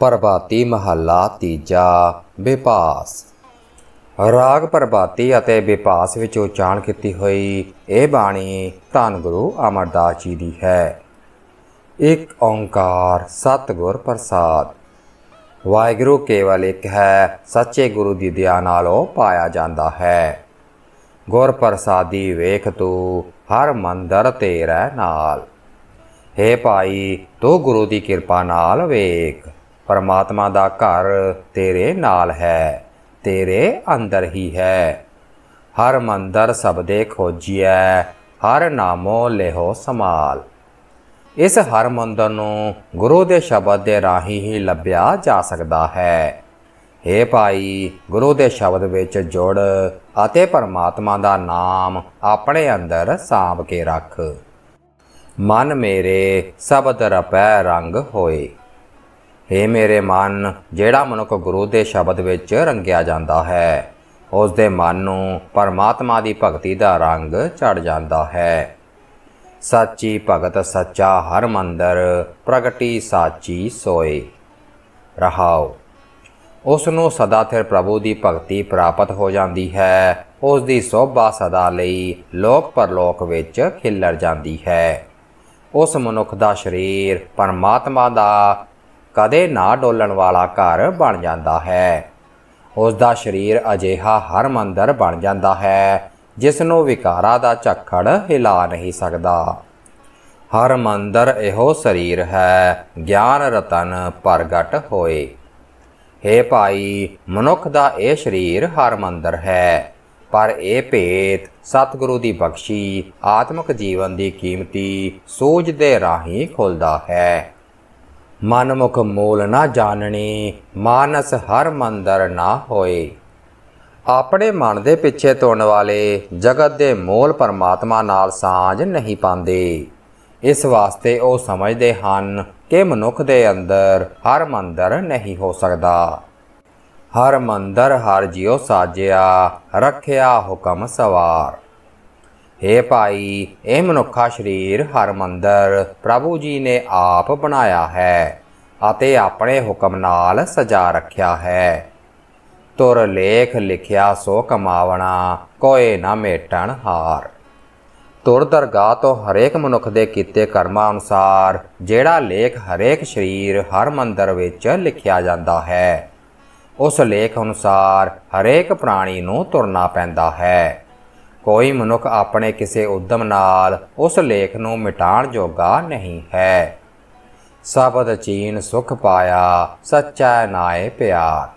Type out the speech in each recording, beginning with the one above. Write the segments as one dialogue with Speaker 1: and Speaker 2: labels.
Speaker 1: ਪ੍ਰਭਾਤੀ ਮਹੱਲਾ ਤੀਜਾ ਵਿਪਾਸ ਰਾਗ ਪ੍ਰਭਾਤੀ ਅਤੇ ਵਿਪਾਸ ਵਿੱਚ ਉਚਾਰਨ ਕੀਤੀ ਹੋਈ ਇਹ ਬਾਣੀ ਧੰਨ ਗੁਰੂ ਅਮਰਦਾਸ ਜੀ ਦੀ ਹੈ ਇੱਕ ਓੰਕਾਰ ਸਤਿਗੁਰ ਪ੍ਰਸਾਦ ਵਾਹਿਗੁਰੂ ਕੇਵਲ ਇੱਕ ਹੈ ਸੱਚੇ ਗੁਰੂ ਦੀ ਦਿਆ ਨਾਲ ਉਹ ਪਾਇਆ ਜਾਂਦਾ ਹੈ ਗੁਰ ਪ੍ਰਸਾਦੀ ਵੇਖ ਤੂੰ ਹਰ ਮੰਦਰ ਤੇਰਾ ਨਾਲ ਹੇ ਭਾਈ ਤੋ ਗੁਰੂ ਦੀ ਕਿਰਪਾ ਨਾਲ ਵੇਖ ਪਰਮਾਤਮਾ ਦਾ ਘਰ ਤੇਰੇ ਨਾਲ ਹੈ ਤੇਰੇ ਅੰਦਰ ਹੀ ਹੈ ਹਰ ਮੰਦਰ ਸਬਦੇ ਖੋਜੀਐ ਹਰ ਨਾਮੋ ਲਿਹੋ ਸਮਾਲ ਇਸ ਹਰ ਮੰਦਰ ਨੂੰ ਗੁਰੂ ਦੇ ਸ਼ਬਦ ਦੇ ਰਾਹੀਂ ਹੀ ਲੱਭਿਆ ਜਾ ਸਕਦਾ ਹੈ हे ਭਾਈ ਗੁਰੂ ਦੇ ਸ਼ਬਦ ਵਿੱਚ ਜੁੜ ਅਤੇ ਪਰਮਾਤਮਾ ਦਾ ਨਾਮ ਆਪਣੇ ਅੰਦਰ ਸਾਂਭ ਕੇ ਰੱਖ ਮਨ ਮੇਰੇ ਸਬਦ ਰਪੈ ਰੰਗ ਹੋਏ हे ਮੇਰੇ ਮਨ ਜਿਹੜਾ ਮਨੁੱਖ ਗੁਰੂ ਦੇ ਸ਼ਬਦ ਵਿੱਚ ਰੰਗਿਆ ਜਾਂਦਾ ਹੈ ਉਸ ਦੇ ਮਨ ਨੂੰ ਪਰਮਾਤਮਾ ਦੀ ਭਗਤੀ ਦਾ ਰੰਗ ਚੜ ਜਾਂਦਾ ਹੈ ਸੱਚੀ ਭਗਤ ਸੱਚਾ ਹਰ ਮੰਦਰ ਪ੍ਰਗਟੀ ਸਾਚੀ ਸੋਏ ਰਹਾਉ ਉਸ ਨੂੰ ਸਦਾ ਸਿਰ ਪ੍ਰਭੂ ਦੀ ਭਗਤੀ ਪ੍ਰਾਪਤ ਹੋ ਜਾਂਦੀ ਹੈ ਉਸ ਦੀ ਸੋਭਾ ਸਦਾ ਲਈ ਲੋਕ ਪਰਲੋਕ ਵਿੱਚ ਖਿਲਰ ਜਾਂਦੀ ਹੈ ਉਸ ਮਨੁੱਖ ਦਾ ਸਰੀਰ ਪਰਮਾਤਮਾ ਦਾ ਕਦੇ ਨਾ ਡੋਲਣ ਵਾਲਾ ਘਰ ਬਣ ਜਾਂਦਾ ਹੈ ਉਸ ਦਾ ਸਰੀਰ ਅਜੇਹਾ ਹਰ ਮੰਦਰ ਬਣ ਜਾਂਦਾ ਹੈ ਜਿਸ ਨੂੰ ਵਿਕਾਰਾ ਦਾ ਝੱਖੜ ਹਿਲਾ ਨਹੀਂ ਸਕਦਾ ਹਰ ਮੰਦਰ ਇਹੋ ਸਰੀਰ ਹੈ ਗਿਆਨ ਰਤਨ ਪ੍ਰਗਟ ਹੋਏ हे ਭਾਈ ਮਨੁੱਖ ਦਾ ਇਹ ਸਰੀਰ ਹਰ ਮੰਦਰ ਹੈ ਪਰ ਇਹ ਭੇਤ ਸਤਿਗੁਰੂ ਦੀ ਬਖਸ਼ੀ ਆਤਮਿਕ ਜੀਵਨ ਦੀ ਕੀਮਤੀ ਸੋਝ ਦੇ ਰਾਹੀਂ ਖੁੱਲਦਾ ਹੈ ਮਨਮੁਖ ਮੂਲ ਨਾ ਜਾਣਣੀ ਮਾਨਸ ਹਰ ਮੰਦਰ ਨਾ ਹੋਏ ਆਪਣੇ ਮਨ ਦੇ ਪਿੱਛੇ ਤੁਰਨ ਵਾਲੇ ਜਗਤ ਦੇ ਮੂਲ ਪਰਮਾਤਮਾ ਨਾਲ ਸਾਂਝ ਨਹੀਂ ਪਾਉਂਦੇ ਇਸ ਵਾਸਤੇ ਉਹ ਸਮਝਦੇ ਹਨ ਕਿ ਮਨੁੱਖ ਦੇ ਅੰਦਰ ਹਰ ਮੰਦਰ ਨਹੀਂ ਹੋ ਸਕਦਾ ਹਰ ਮੰਦਰ ਹਰ ਜਿਉ ਸਾਜਿਆ ਰੱਖਿਆ ਹੁਕਮ ਸਵਾਰ हे ਭਾਈ ਇਹ ਮਨੁੱਖਾ ਸਰੀਰ ਹਰ ਮੰਦਰ ਪ੍ਰਭੂ ਜੀ ਨੇ ਆਪ ਬਣਾਇਆ ਹੈ ਅਤੇ ਆਪਣੇ ਹੁਕਮ ਨਾਲ ਸਜਾ ਰੱਖਿਆ ਹੈ ਤੁਰ ਲੇਖ ਲਿਖਿਆ ਸੋ ਕਮਾਵਣਾ ਕੋਏ ਨਾ ਮੇਟਣ ਹਾਰ ਤੁਰ ਦਰਗਾਹ ਤੋਂ ਹਰੇਕ ਮਨੁੱਖ ਦੇ ਕੀਤੇ ਕਰਮਾਂ ਅਨੁਸਾਰ ਜਿਹੜਾ ਲੇਖ ਹਰੇਕ ਸਰੀਰ ਹਰ ਮੰਦਰ ਵਿੱਚ ਲਿਖਿਆ ਜਾਂਦਾ ਹੈ ਉਸ ਲੇਖ ਅਨੁਸਾਰ ਹਰੇਕ ਪ੍ਰਾਣੀ ਨੂੰ ਤੁਰਨਾ ਪੈਂਦਾ ਹੈ ਕੋਈ ਮਨੁੱਖ ਆਪਣੇ ਕਿਸੇ ਉਦਮ ਨਾਲ ਉਸ ਲੇਖ ਨੂੰ ਮਿਟਾਣ ਜੋਗਾ ਨਹੀਂ ਹੈ ਸਬਦ ਚੀਨ ਸੁਖ ਪਾਇਆ ਸੱਚਾ ਨਾਏ ਪਿਆਰ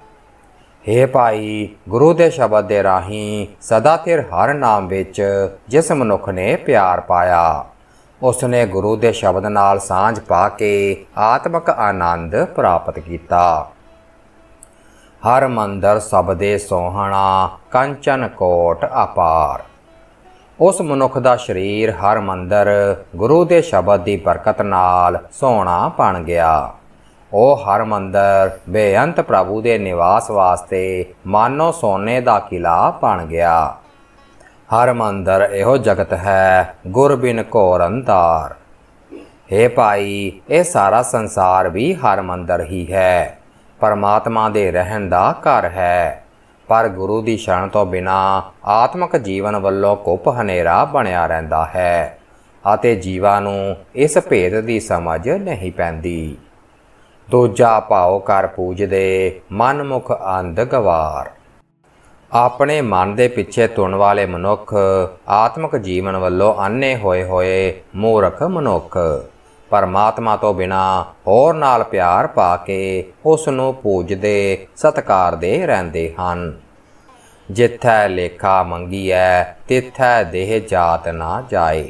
Speaker 1: हे ਭਾਈ ਗੁਰੂ ਦੇ ਸ਼ਬਦ ਦੇ ਰਾਹੀਂ ਸਦਾ ਤੇਰ ਹਰ ਨਾਮ ਵਿੱਚ ਜਿਸ ਮਨੁੱਖ ਨੇ ਪਿਆਰ ਪਾਇਆ ਉਸ ਨੇ ਗੁਰੂ ਦੇ ਸ਼ਬਦ ਨਾਲ ਸਾਝ ਪਾ ਕੇ ਆਤਮਿਕ ਆਨੰਦ ਪ੍ਰਾਪਤ ਕੀਤਾ ਹਰ ਮੰਦਰ ਸਬਦੇ ਸੋਹਣਾ ਕੰਚਨ ਕੋਟ ਅਪਾਰ ਉਸ ਮਨੁੱਖ ਦਾ ਸਰੀਰ ਹਰ ਮੰਦਰ ਗੁਰੂ ਦੇ ਸ਼ਬਦ ਦੀ ਬਰਕਤ ਨਾਲ ਸੋਹਣਾ ਬਣ ਗਿਆ ਉਹ ਹਰ ਮੰਦਰ ਬੇਅੰਤ ਪ੍ਰਭੂ ਦੇ ਨਿਵਾਸ ਵਾਸਤੇ ਮਾਨੋ ਸੋਨੇ ਦਾ ਕਿਲਾ ਬਣ ਗਿਆ ਹਰ ਮੰਦਰ ਇਹੋ ਜਗਤ ਹੈ ਗੁਰ ਬਿਨ ਕੋਰ ਅੰਤਾਰ हे ਭਾਈ ਇਹ ਸਾਰਾ ਸੰਸਾਰ ਵੀ ਹਰ ਮੰਦਰ ਹੀ ਹੈ ਪਰਮਾਤਮਾ ਦੇ ਰਹਿਣ ਦਾ ਘਰ ਹੈ ਪਰ ਗੁਰੂ ਦੀ ਸ਼ਰਨ ਤੋਂ ਬਿਨਾ ਆਤਮਿਕ ਜੀਵਨ ਵੱਲੋਂ ਕੁੱਪ ਹਨੇਰਾ ਬਣਿਆ ਰਹਿੰਦਾ ਹੈ ਅਤੇ ਜੀਵਾਂ ਨੂੰ ਇਸ ਭੇਦ ਦੀ ਸਮਝ ਨਹੀਂ ਪੈਂਦੀ ਦੂਜਾ ਭਾਉ ਕਰ ਪੂਜਦੇ ਮਨਮੁਖ ਅੰਧ ਗਵਾਰ ਆਪਣੇ ਮਨ ਦੇ ਪਿੱਛੇ ਤੁਣ ਵਾਲੇ ਮਨੁੱਖ ਆਤਮਿਕ ਜੀਵਨ ਵੱਲੋਂ ਅੰਨੇ ਹੋਏ ਹੋਏ ਮੂਰਖ ਮਨੁੱਖ ਪਰਮਾਤਮਾ ਤੋਂ ਬਿਨਾ ਹੋਰ ਨਾਲ ਪਿਆਰ ਪਾ ਕੇ ਉਸ ਨੂੰ ਪੂਜਦੇ ਸਤਕਾਰਦੇ ਰਹਿੰਦੇ ਹਨ ਜਿੱਥੈ ਲੇਖਾ ਮੰਗੀਐ ਤਿੱਥੈ ਦੇਹ ਜਾਤ ਨਾ ਜਾਏ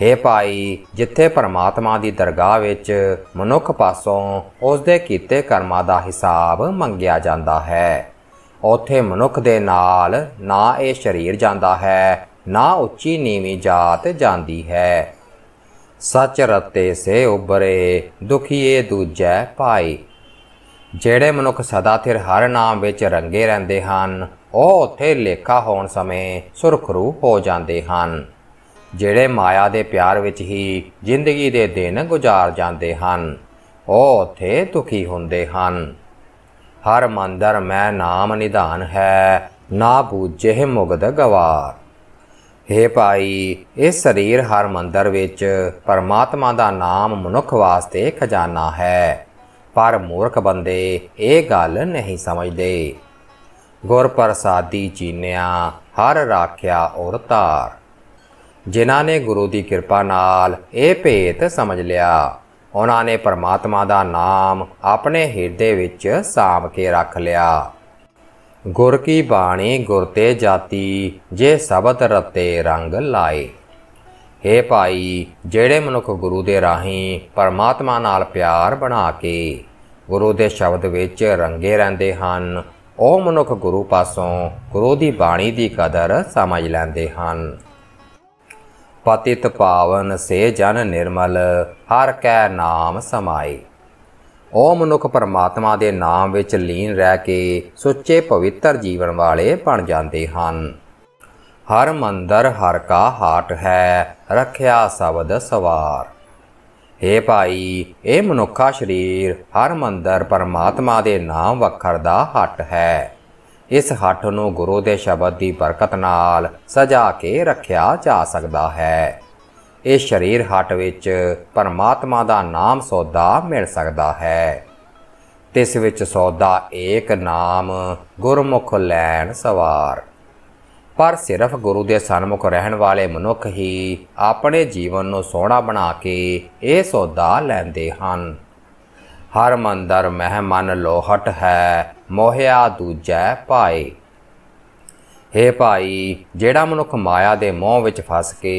Speaker 1: ਹੇ ਭਾਈ ਜਿੱਥੇ ਪਰਮਾਤਮਾ ਦੀ ਦਰਗਾਹ ਵਿੱਚ ਮਨੁੱਖ ਪਾਸੋਂ ਉਸ ਦੇ ਕੀਤੇ ਕਰਮਾਂ ਦਾ ਹਿਸਾਬ ਮੰਗਿਆ ਜਾਂਦਾ ਹੈ ਉਥੇ ਮਨੁੱਖ ਦੇ ਨਾਲ ਨਾ ਇਹ ਸਰੀਰ ਜਾਂਦਾ ਹੈ ਨਾ ਉੱਚੀ ਨੀਵੀਂ ਜਾਤ ਜਾਂਦੀ ਹੈ ਸੱਚ ਰਤੇ ਸੇ ਉਬਰੇ ਦੁਖੀਏ ਦੂਜੈ ਪਾਈ ਜਿਹੜੇ ਮਨੁੱਖ ਸਦਾ ਥਿਰ ਹਰ ਨਾਮ ਵਿੱਚ ਰੰਗੇ ਰਹਿੰਦੇ ਹਨ ਉਹ ਉਥੇ ਲੇਖਾ ਹੋਣ ਸਮੇਂ ਸੁਰਖਰੂ ਹੋ ਜਾਂਦੇ ਹਨ ਜਿਹੜੇ ਮਾਇਆ ਦੇ ਪਿਆਰ ਵਿੱਚ ਹੀ ਜ਼ਿੰਦਗੀ ਦੇ ਦਿਨ ਗੁਜ਼ਾਰ ਜਾਂਦੇ ਹਨ ਉਹ ਉਥੇ ਦੁਖੀ ਹੁੰਦੇ ਹਨ ਹਰ ਮੰਦਰ ਮੈਂ ਨਾਮ ਨਿਧਾਨ ਹੈ ਨਾ ਬੂਝੇ ਮੁਗਦ ਗਵਾਰ ਹੇ ਭਾਈ ਇਹ ਸਰੀਰ ਹਰ ਮੰਦਰ ਵਿੱਚ ਪਰਮਾਤਮਾ ਦਾ ਨਾਮ ਮਨੁੱਖ ਵਾਸਤੇ ਖਜ਼ਾਨਾ ਹੈ ਪਰ ਮੂਰਖ ਬੰਦੇ ਇਹ ਗੱਲ ਨਹੀਂ ਸਮਝਦੇ ਗੁਰ ਪ੍ਰਸਾਦੀ ਚੀਨਿਆ ਹਰ ਰਾਖਿਆ ਔਰ ਤਾਰ ਜਿਨ੍ਹਾਂ ਨੇ ਗੁਰੂ ਦੀ ਕਿਰਪਾ ਨਾਲ ਇਹ ਭੇਤ ਸਮਝ ਲਿਆ ਉਹਨਾਂ ਨੇ ਪਰਮਾਤਮਾ ਦਾ ਨਾਮ ਆਪਣੇ ਹਿਰਦੇ ਵਿੱਚ ਸਾਂਭ ਕੇ ਰੱਖ ਲਿਆ ਗੁਰ ਕੀ ਬਾਣੀ ਗੁਰ ਤੇ ਜਾਤੀ ਜੇ ਸਬਦ ਰਤੇ ਰੰਗ ਲਾਏ हे ਭਾਈ ਜਿਹੜੇ ਮਨੁੱਖ ਗੁਰੂ ਦੇ ਰਾਹੀ ਪਰਮਾਤਮਾ ਨਾਲ ਪਿਆਰ ਬਣਾ ਕੇ ਗੁਰੂ ਦੇ ਸ਼ਬਦ ਵਿੱਚ ਰੰਗੇ ਰਹਿੰਦੇ ਹਨ ਉਹ ਮਨੁੱਖ ਗੁਰੂ ਪਾਸੋਂ ਗੁਰੂ ਦੀ ਬਾਣੀ ਦੀ ਕਦਰ ਸਮਝ ਲੈਂਦੇ ਹਨ ਪਤਿਤ ਪਾਵਨ ਸੇ ਜਨ ਨਿਰਮਲ ਹਰ ਕੈ ਨਾਮ ਸਮਾਏ ਉਹ ਮਨੁੱਖ ਪਰਮਾਤਮਾ ਦੇ ਨਾਮ ਵਿੱਚ ਲੀਨ ਰਹਿ ਕੇ ਸੁੱਚੇ ਪਵਿੱਤਰ ਜੀਵਨ ਵਾਲੇ ਬਣ ਜਾਂਦੇ ਹਨ ਹਰ ਮੰਦਰ ਹਰ ਕਾ ਹਾਟ ਹੈ ਰੱਖਿਆ ਸ਼ਬਦ ਸਵਾਰ हे ਭਾਈ ਇਹ ਮਨੁੱਖਾ ਸਰੀਰ ਹਰ ਮੰਦਰ ਪਰਮਾਤਮਾ ਦੇ ਨਾਮ ਵਖਰ ਦਾ ਹੱਟ ਹੈ ਇਸ ਹੱਟ ਨੂੰ ਗੁਰੂ ਦੇ ਸ਼ਬਦ ਦੀ ਬਰਕਤ ਨਾਲ ਸਜਾ ਕੇ ਰੱਖਿਆ ਜਾ ਸਕਦਾ ਹੈ ਇਹ ਸ਼ਰੀਰ ਹੱਟ ਵਿੱਚ ਪਰਮਾਤਮਾ ਦਾ ਨਾਮ ਸੌਦਾ ਮਿਲ ਸਕਦਾ ਹੈ ਤਿਸ ਵਿੱਚ ਸੌਦਾ ਏਕ ਨਾਮ ਗੁਰਮੁਖ ਲੈਣ ਸਵਾਰ ਪਰ ਸਿਰਫ ਗੁਰੂ ਦੇ ਸਨਮੁਖ ਰਹਿਣ ਵਾਲੇ ਮਨੁੱਖ ਹੀ ਆਪਣੇ ਜੀਵਨ ਨੂੰ ਸੋਹਣਾ ਬਣਾ ਕੇ ਇਹ ਸੌਦਾ ਲੈਂਦੇ ਹਨ ਹਰ ਮੰਦਰ ਮਹਿਮਨ ਲੋਹਟ ਹੈ ਮੋਹਿਆ ਦੂਜੈ ਪਾਏ ਹੇ ਭਾਈ ਜਿਹੜਾ ਮਨੁੱਖ ਮਾਇਆ ਦੇ ਮੋਹ ਵਿੱਚ ਫਸ ਕੇ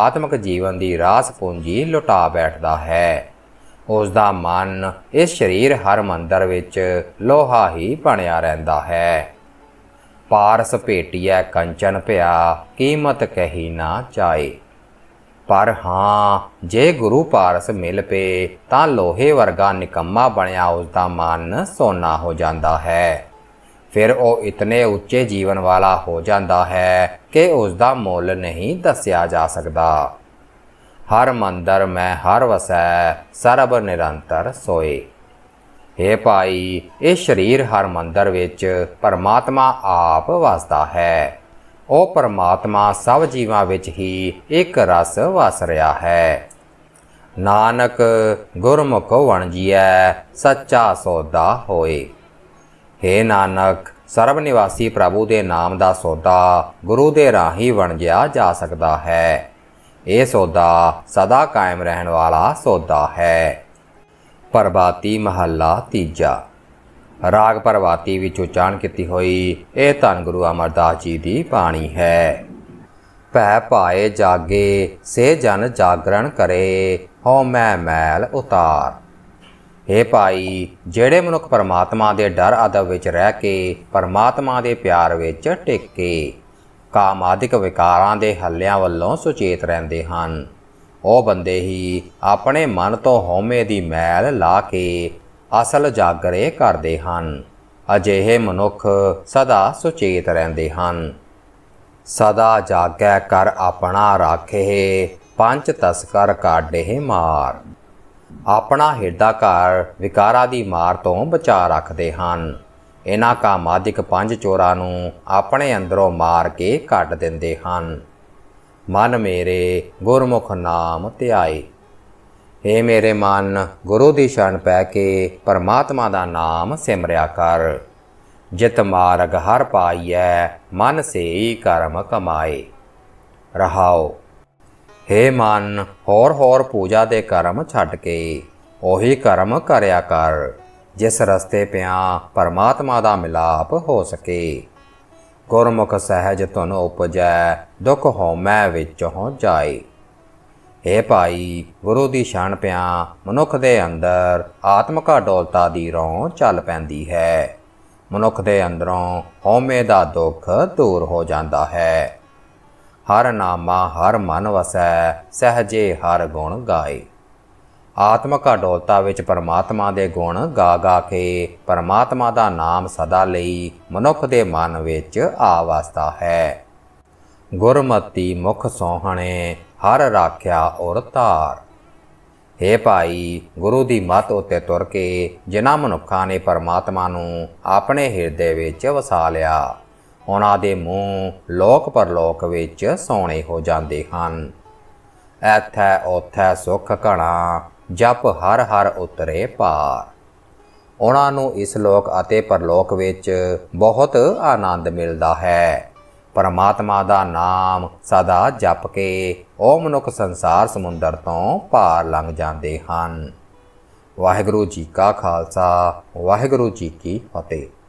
Speaker 1: ਆਤਮਿਕ ਜੀਵਨ ਦੀ ਰਾਸ ਪੂੰਜੀ ਲੁਟਾ ਬੈਠਦਾ ਹੈ ਉਸ ਦਾ ਮਨ ਇਸ ਸਰੀਰ ਹਰ ਮੰਦਰ ਵਿੱਚ ਲੋਹਾ ਹੀ ਬਣਿਆ ਰਹਿੰਦਾ ਹੈ ਪਾਰਸ ਭੇਟੀਐ ਕੰਚਨ ਭਿਆ ਕੀਮਤ ਕਹੀ ਨਾ ਚਾਏ ਪਰ ਹਾਂ ਜੇ ਗੁਰੂ ਪਾਰਸ ਮਿਲ ਪੇ ਤਾਂ ਲੋਹੇ ਵਰਗਾ ਨਿਕੰਮਾ ਬਣਿਆ ਉਸ ਦਾ ਮਨ ਸੋਨਾ ਹੋ ਜਾਂਦਾ ਹੈ ਫਿਰ ਉਹ ਇਤਨੇ ਉੱਚੇ ਜੀਵਨ ਵਾਲਾ ਹੋ ਜਾਂਦਾ ਹੈ ਕਿ ਉਸ ਦਾ ਮੁੱਲ ਨਹੀਂ ਦੱਸਿਆ ਜਾ ਸਕਦਾ ਹਰ ਮੰਦਰ ਮੈਂ ਹਰ ਵਸੈ ਸਰਬ ਨਿਰੰਤਰ ਸੋਏ हे ਭਾਈ ਇਹ ਸਰੀਰ ਹਰ ਮੰਦਰ ਵਿੱਚ ਪਰਮਾਤਮਾ ਆਪ ਵਸਦਾ ਹੈ ਉਹ ਪਰਮਾਤਮਾ ਸਭ ਜੀਵਾਂ ਵਿੱਚ ਹੀ ਇੱਕ ਰਸ ਵਸ ਰਿਹਾ ਹੈ ਨਾਨਕ ਗੁਰਮੁਖ ਵਣ ਜੀਐ ਸੱਚਾ ਸੋਦਾ ਹੋਏ हे ਨਾਨਕ ਸਰਬ ਨਿਵਾਸੀ ਪ੍ਰਭੂ ਦੇ ਨਾਮ ਦਾ ਸੋਦਾ ਗੁਰੂ ਦੇ ਰਾਹੀਂ ਵਣਜਿਆ ਜਾ ਸਕਦਾ ਹੈ ਇਹ ਸੋਦਾ ਸਦਾ ਕਾਇਮ ਰਹਿਣ ਵਾਲਾ ਸੋਦਾ ਹੈ ਪ੍ਰਭਾਤੀ ਮਹੱਲਾ ਤੀਜਾ ਰਾਗ ਪ੍ਰਭਾਤੀ ਵਿੱਚ ਉਚਾਰਨ ਕੀਤੀ ਹੋਈ ਇਹ ਧੰਨ ਗੁਰੂ ਅਮਰਦਾਸ ਜੀ ਦੀ ਬਾਣੀ ਹੈ ਭੈ ਪਾਏ ਜਾਗੇ ਸੇ ਜਨ ਜਾਗਰਣ ਕਰੇ ਹੋ ਮੈਂ ਮੈਲ ਉਤਾਰ हे ਭਾਈ ਜਿਹੜੇ ਮਨੁੱਖ ਪਰਮਾਤਮਾ ਦੇ ਡਰ ਅਦਬ ਵਿੱਚ ਰਹਿ ਕੇ ਪਰਮਾਤਮਾ ਦੇ ਪਿਆਰ ਵਿੱਚ ਟਿਕ ਕੇ ਕਾਮਾਦਿਕ ਵਿਕਾਰਾਂ ਦੇ ਹੱਲਿਆਂ ਵੱਲੋਂ ਸੁਚੇਤ ਰਹਿੰਦੇ ਹਨ ਉਹ ਬੰਦੇ ਹੀ ਆਪਣੇ ਮਨ ਤੋਂ ਹਉਮੈ ਦੀ ਮੈਲ ਲਾ ਕੇ ਅਸਲ ਜਾਗਰੇ ਕਰਦੇ ਹਨ ਅਜਿਹੇ ਮਨੁੱਖ ਸਦਾ ਸੁਚੇਤ ਰਹਿੰਦੇ ਹਨ ਸਦਾ ਜਾਗੈ ਕਰ ਆਪਣਾ ਰਾਖੇ ਪੰਜ ਤਸਕਰ ਕਾਢੇ ਮਾਰ ਆਪਣਾ ਹਿਰਦਾ ਘਰ ਵਿਕਾਰਾਂ ਦੀ ਮਾਰ ਤੋਂ ਬਚਾ ਰੱਖਦੇ ਹਨ ਇਹਨਾਂ ਕਾਮਾਦਿਕ ਪੰਜ ਚੋਰਾ ਨੂੰ ਆਪਣੇ ਅੰਦਰੋਂ ਮਾਰ ਕੇ ਕੱਢ ਦਿੰਦੇ ਹਨ ਮਨ ਮੇਰੇ ਗੁਰਮੁਖ ਨਾਮ ਧਿਆਏ ਏ ਮੇਰੇ ਮਨ ਗੁਰੂ ਦੀ ਸ਼ਰਨ ਪੈ ਕੇ ਪਰਮਾਤਮਾ ਦਾ ਨਾਮ ਸਿਮਰਿਆ ਕਰ ਜਿਤ ਮਾਰਗ ਹਰ ਪਾਈਐ ਮਨ ਸੇਈ ਕਰਮ ਕਮਾਏ ਰਹਾਓ ਹੇ ਮਨ ਹੋਰ ਹੋਰ ਪੂਜਾ ਦੇ ਕਰਮ ਛੱਡ ਕੇ ਉਹੀ ਕਰਮ ਕਰਿਆ ਕਰ ਜਿਸ ਰਸਤੇ ਪਿਆ ਪਰਮਾਤਮਾ ਦਾ ਮਿਲਾਪ ਹੋ ਸਕੇ ਗੁਰਮੁਖ ਸਹਿਜ ਤੁਨ ਉਪਜੈ ਦੁਖ ਹੋਮੈ ਵਿੱਚ ਹੋ ਜਾਏ ਏ ਭਾਈ ਗੁਰੂ ਦੀ ਸ਼ਾਨ ਪਿਆ ਮਨੁੱਖ ਦੇ ਅੰਦਰ ਆਤਮਿਕਾ ਡੋਲਤਾ ਦੀ ਰੋਂ ਚੱਲ ਪੈਂਦੀ ਹੈ ਮਨੁੱਖ ਦੇ ਅੰਦਰੋਂ ਹਉਮੈ ਦਾ ਦੁੱਖ ਦੂਰ ਹੋ ਜਾਂਦਾ ਹੈ ਹਰ ਨਾਮਾ ਹਰ ਮਨ ਵਸੈ ਸਹਜੇ ਹਰ ਗੁਣ ਗਾਏ ਆਤਮਕ ਅਡੋਲਤਾ ਵਿੱਚ ਪਰਮਾਤਮਾ ਦੇ ਗੁਣ ਗਾ ਗਾ ਕੇ ਪਰਮਾਤਮਾ ਦਾ ਨਾਮ ਸਦਾ ਲਈ ਮਨੁੱਖ ਦੇ ਮਨ ਵਿੱਚ ਆਵਸਤਾ ਹੈ ਗੁਰਮਤੀ ਮੁਖ ਸੋਹਣੇ ਹਰ ਰਾਖਿਆ ਔਰ ਤਾਰ हे ਭਾਈ ਗੁਰੂ ਦੀ ਮੱਤ ਉਤੇ ਤੁਰ ਕੇ ਜਿਨ੍ਹਾਂ ਮਨੁੱਖਾਂ ਨੇ ਪਰਮਾਤਮਾ ਨੂੰ ਆਪਣੇ ਹਿਰਦੇ ਵਿੱਚ ਵਸਾ ਲਿਆ ਉਹਨਾਂ ਦੇ ਮੂੰਹ ਲੋਕ ਪਰਲੋਕ ਵਿੱਚ ਸੋਹਣੇ ਹੋ ਜਾਂਦੇ ਹਨ ਐਥੈ ਉਥੈ ਸੁਖ ਘਣਾ ਜਪ ਹਰ ਹਰ ਉਤਰੇ ਪਾਰ ਉਹਨਾਂ ਨੂੰ ਇਸ ਲੋਕ ਅਤੇ ਪਰਲੋਕ ਵਿੱਚ ਬਹੁਤ ਆਨੰਦ ਮਿਲਦਾ ਹੈ ਪਰਮਾਤਮਾ ਦਾ ਨਾਮ ਸਦਾ ਜਪ ਕੇ ਉਹ ਮਨੁੱਖ ਸੰਸਾਰ ਸਮੁੰਦਰ ਤੋਂ ਪਾਰ ਲੰਘ ਜਾਂਦੇ ਹਨ ਵਾਹਿਗੁਰੂ ਜੀ ਕਾ ਖਾਲਸਾ ਵਾਹਿਗੁਰੂ ਜੀ ਕੀ ਫਤਿਹ